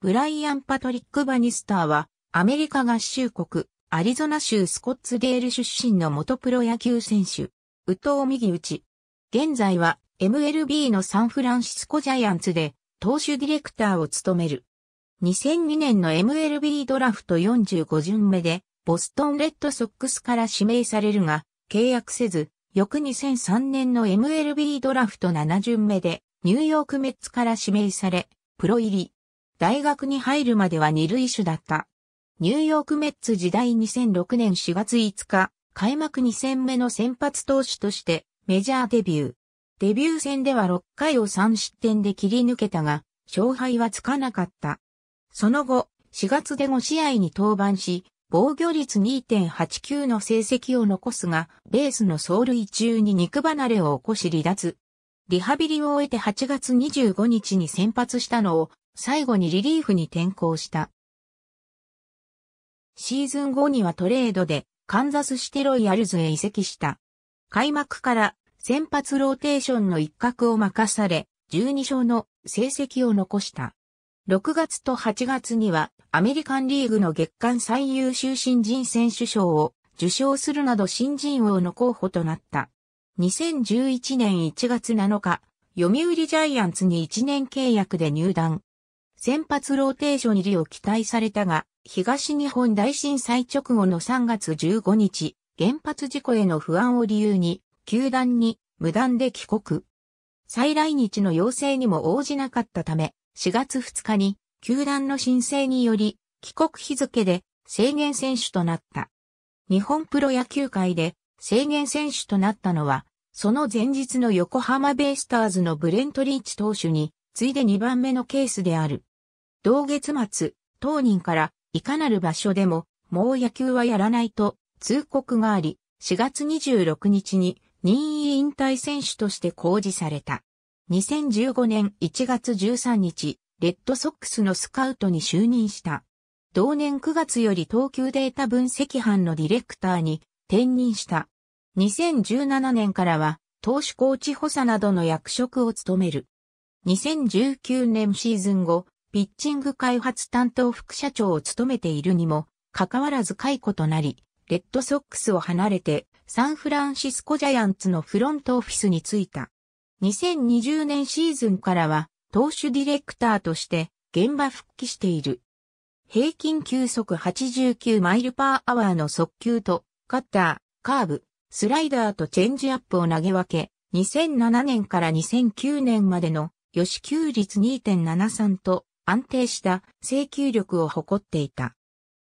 ブライアン・パトリック・バニスターは、アメリカ合衆国、アリゾナ州スコッツデール出身の元プロ野球選手、宇藤右打ち。現在は、MLB のサンフランシスコジャイアンツで、投手ディレクターを務める。2002年の MLB ドラフト45巡目で、ボストンレッドソックスから指名されるが、契約せず、翌2003年の MLB ドラフト7巡目で、ニューヨークメッツから指名され、プロ入り。大学に入るまでは二類種だった。ニューヨークメッツ時代2006年4月5日、開幕2戦目の先発投手としてメジャーデビュー。デビュー戦では6回を3失点で切り抜けたが、勝敗はつかなかった。その後、4月で5試合に登板し、防御率2.89の成績を残すが、レースの走塁中に肉離れを起こし離脱。リハビリを終えて8月25日に先発したのを最後にリリーフに転向した。シーズン後にはトレードでカンザスシテロイヤルズへ移籍した。開幕から先発ローテーションの一角を任され、12勝の成績を残した。6月と8月にはアメリカンリーグの月間最優秀新人選手賞を受賞するなど新人王の候補となった。2011年1月7日、読売ジャイアンツに1年契約で入団。先発ローテーション入りを期待されたが、東日本大震災直後の3月15日、原発事故への不安を理由に、球団に無断で帰国。再来日の要請にも応じなかったため、4月2日に球団の申請により、帰国日付で制限選手となった。日本プロ野球界で制限選手となったのは、その前日の横浜ベイスターズのブレント・リーチ投手に、ついで2番目のケースである。同月末、当人からいかなる場所でももう野球はやらないと通告があり、4月26日に任意引退選手として公示された。2015年1月13日、レッドソックスのスカウトに就任した。同年9月より東急データ分析班のディレクターに転任した。2017年からは投手コーチ補佐などの役職を務める。2019年シーズン後、ピッチング開発担当副社長を務めているにも、かかわらず解雇となり、レッドソックスを離れて、サンフランシスコジャイアンツのフロントオフィスに就いた。2020年シーズンからは、投手ディレクターとして現場復帰している。平均球速89マイルパーアワーの速球と、カッター、カーブ、スライダーとチェンジアップを投げ分け、2007年から2009年までの、吉支給率2.73と安定した制球力を誇っていた。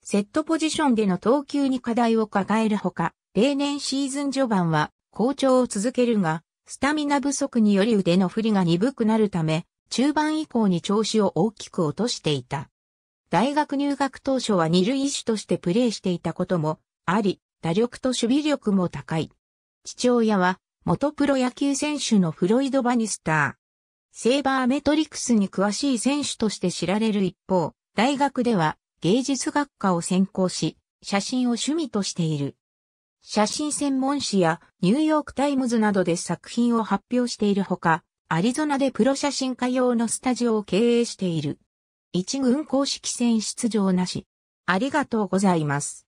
セットポジションでの投球に課題を抱えるほか、例年シーズン序盤は好調を続けるが、スタミナ不足により腕の振りが鈍くなるため、中盤以降に調子を大きく落としていた。大学入学当初は二塁手としてプレーしていたこともあり、打力と守備力も高い。父親は元プロ野球選手のフロイド・バニスター。セーバーメトリクスに詳しい選手として知られる一方、大学では芸術学科を専攻し、写真を趣味としている。写真専門誌やニューヨークタイムズなどで作品を発表しているほか、アリゾナでプロ写真家用のスタジオを経営している。一軍公式戦出場なし。ありがとうございます。